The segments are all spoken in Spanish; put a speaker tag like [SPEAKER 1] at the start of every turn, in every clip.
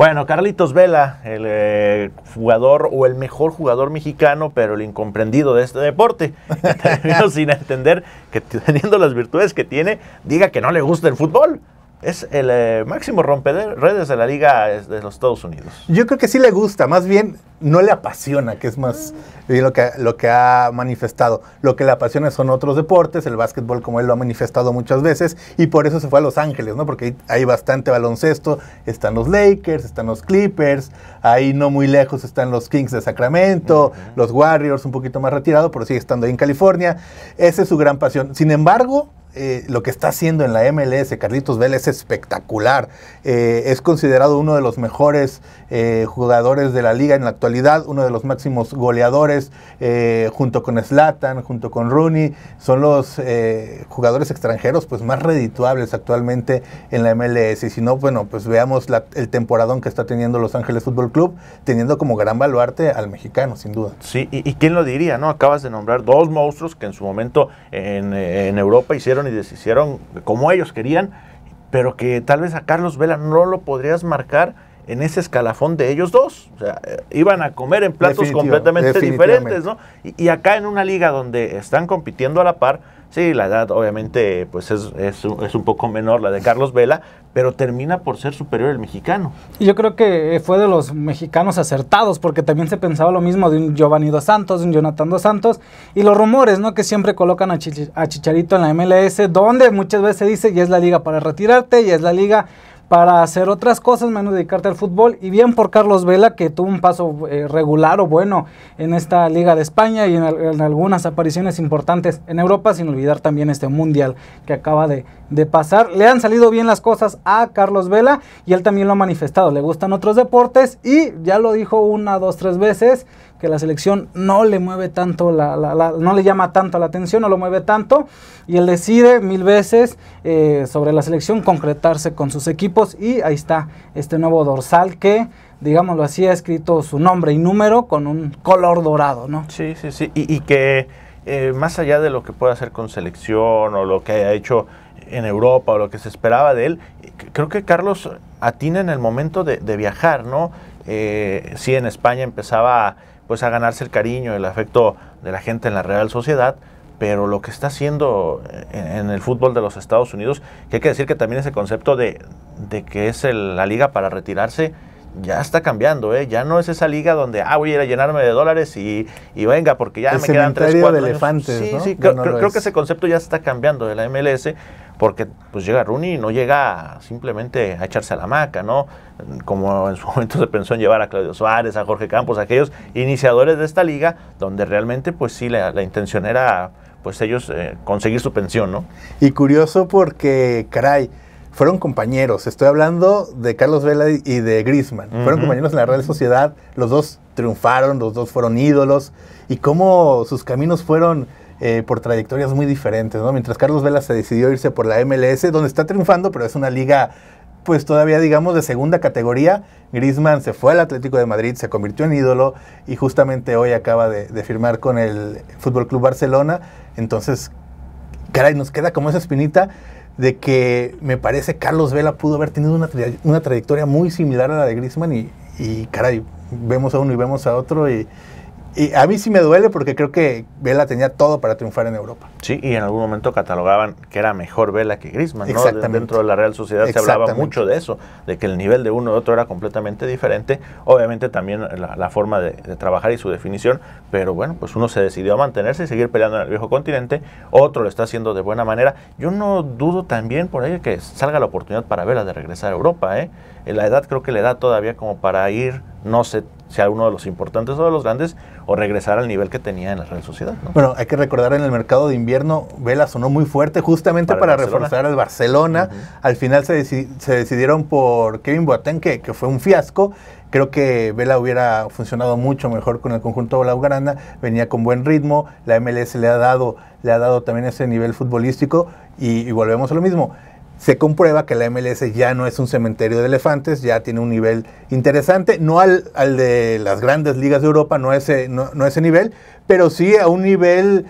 [SPEAKER 1] Bueno, Carlitos Vela, el eh, jugador o el mejor jugador mexicano, pero el incomprendido de este deporte, sin entender que teniendo las virtudes que tiene, diga que no le gusta el fútbol es el eh, rompedor de redes de la liga de los Estados Unidos.
[SPEAKER 2] Yo creo que sí le gusta, más bien no le apasiona, que es más eh, lo que, lo que ha manifestado. Lo que le apasiona son otros deportes, el básquetbol como él lo ha manifestado muchas veces, y por eso se fue a Los Ángeles, ¿no? Porque hay bastante baloncesto, están los Lakers, están los Clippers, ahí no muy lejos están los Kings de Sacramento, los Warriors un poquito más retirado, pero sigue estando ahí en California. Esa es su gran pasión. Sin embargo, eh, lo que está haciendo en la MLS Carlitos Vélez, es espectacular. Eh, es considerado uno de los mejores eh, jugadores de la liga en la actualidad, uno de los máximos goleadores, junto con Slatan, junto con Rooney. Son los jugadores extranjeros pues, más redituables actualmente en la MLS. Y si no, bueno, pues veamos el temporadón que está teniendo Los Ángeles Fútbol Club, teniendo como gran baluarte al mexicano, sin duda.
[SPEAKER 1] Sí, y, quién lo diría, ¿no? Acabas de nombrar dos monstruos que en su momento en Europa hicieron y deshicieron como ellos querían, pero que tal vez a Carlos Vela no lo podrías marcar en ese escalafón de ellos dos. O sea, eh, iban a comer en platos completamente diferentes, ¿no? y acá en una liga donde están compitiendo a la par, Sí, la edad obviamente pues es, un poco menor la de Carlos Vela, pero termina por ser superior el mexicano.
[SPEAKER 3] Yo creo que fue de los mexicanos acertados, porque también se pensaba lo mismo de un Giovanni Dos Santos, de un Jonathan Dos Santos, y los rumores ¿no? que siempre colocan a, a Chicharito en la MLS, donde muchas veces se dice, ya es la liga para retirarte, ya es la liga para hacer otras cosas menos dedicarte al fútbol. Y bien por Carlos Vela, que tuvo un paso eh, regular o bueno en esta Liga de España y en, algunas apariciones importantes en Europa, sin olvidar también este Mundial que acaba de, de, pasar. Le han salido bien las cosas a Carlos Vela y él también lo ha manifestado. Le gustan otros deportes y ya lo dijo una, dos, tres veces que la selección no le mueve tanto, la, no le llama tanto la atención, no lo mueve tanto, y él decide mil veces eh, sobre la selección concretarse con sus equipos, y ahí está este nuevo dorsal que, digámoslo así, ha escrito su nombre y número con un color dorado, ¿no? Sí, sí,
[SPEAKER 1] sí, y, que eh, más allá de lo que pueda hacer con selección o lo que haya hecho en Europa o lo que se esperaba de él, creo que Carlos atina en el momento de, de viajar, ¿no? Eh, sí en España empezaba pues a ganarse el cariño, el afecto de la gente en la Real Sociedad, pero lo que está haciendo en, el fútbol de los Estados Unidos, que hay que decir que también ese concepto de, que es la liga para retirarse, ya está cambiando, ¿eh? Ya no es esa liga donde, ah, voy a ir a llenarme de dólares y, venga, porque ya me quedan tres, cuatro de elefantes, años. Sí, sí, creo, que ese concepto ya está cambiando de la MLS, porque pues llega Rooney y no llega simplemente a echarse a la maca, ¿no? Como en su momento se pensó en llevar a Claudio Suárez, a Jorge Campos, a aquellos iniciadores de esta liga, donde realmente, pues sí, la, intención era, pues ellos eh, conseguir su pensión, ¿no? Y
[SPEAKER 2] curioso porque, caray, fueron compañeros. Estoy hablando de Carlos Vela y de Grisman. Fueron compañeros en la Real Sociedad. Los dos triunfaron, los dos fueron ídolos. Y cómo sus caminos fueron eh, por trayectorias muy diferentes. ¿no? Mientras Carlos Vela se decidió irse por la MLS, donde está triunfando, pero es una liga pues todavía digamos de segunda categoría. Grisman se fue al Atlético de Madrid, se convirtió en ídolo y justamente hoy acaba de, firmar con el Fútbol Club Barcelona. Entonces, caray, nos queda como esa espinita de que me parece Carlos Vela pudo haber tenido una, una trayectoria muy similar a la de Griezmann y, y, caray, vemos a uno y vemos a otro y, y a mí sí me duele porque creo que Vela tenía todo para triunfar en Europa.
[SPEAKER 1] Sí, y en algún momento catalogaban que era mejor Vela que Grisman, ¿no? Dentro de la Real Sociedad se hablaba mucho de eso, de que el nivel de uno y otro era completamente diferente. Obviamente también la, forma de, trabajar y su definición, pero bueno, pues uno se decidió a mantenerse y seguir peleando en el viejo continente, otro lo está haciendo de buena manera. Yo no dudo también por ahí que salga la oportunidad para Vela de regresar a Europa, ¿eh? La edad creo que le da todavía como para ir no sé, si uno de los importantes o de los grandes, o regresar al nivel que tenía en la Real Sociedad. Bueno,
[SPEAKER 2] hay que recordar en el mercado de invierno, Vela sonó muy fuerte justamente para, reforzar al Barcelona. Al final se, se, decidieron por Kevin Boateng, que, fue un fiasco. Creo que Vela hubiera funcionado mucho mejor con el conjunto blaugrana, venía con buen ritmo, la MLS le ha dado, le ha dado también ese nivel futbolístico y volvemos a lo mismo se comprueba que la MLS ya no es un cementerio de elefantes, ya tiene un nivel interesante, no al, al de las grandes ligas de Europa, no ese, no, ese nivel, pero sí a un nivel,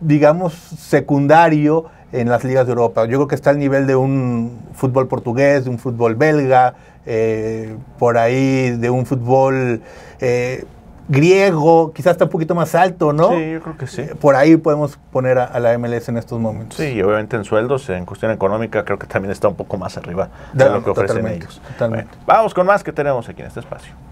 [SPEAKER 2] digamos, secundario en las ligas de Europa. Yo creo que está al nivel de un fútbol portugués, de un fútbol belga, eh, por ahí de un fútbol... Eh, griego, quizás está un poquito más alto, ¿no? Sí, yo creo que sí. Eh, por ahí podemos poner a, la MLS en estos momentos.
[SPEAKER 1] Sí, y obviamente en sueldos, en cuestión económica, creo que también está un poco más arriba de, lo que ofrecen ellos. Totalmente. vamos con más
[SPEAKER 3] que tenemos aquí en este espacio.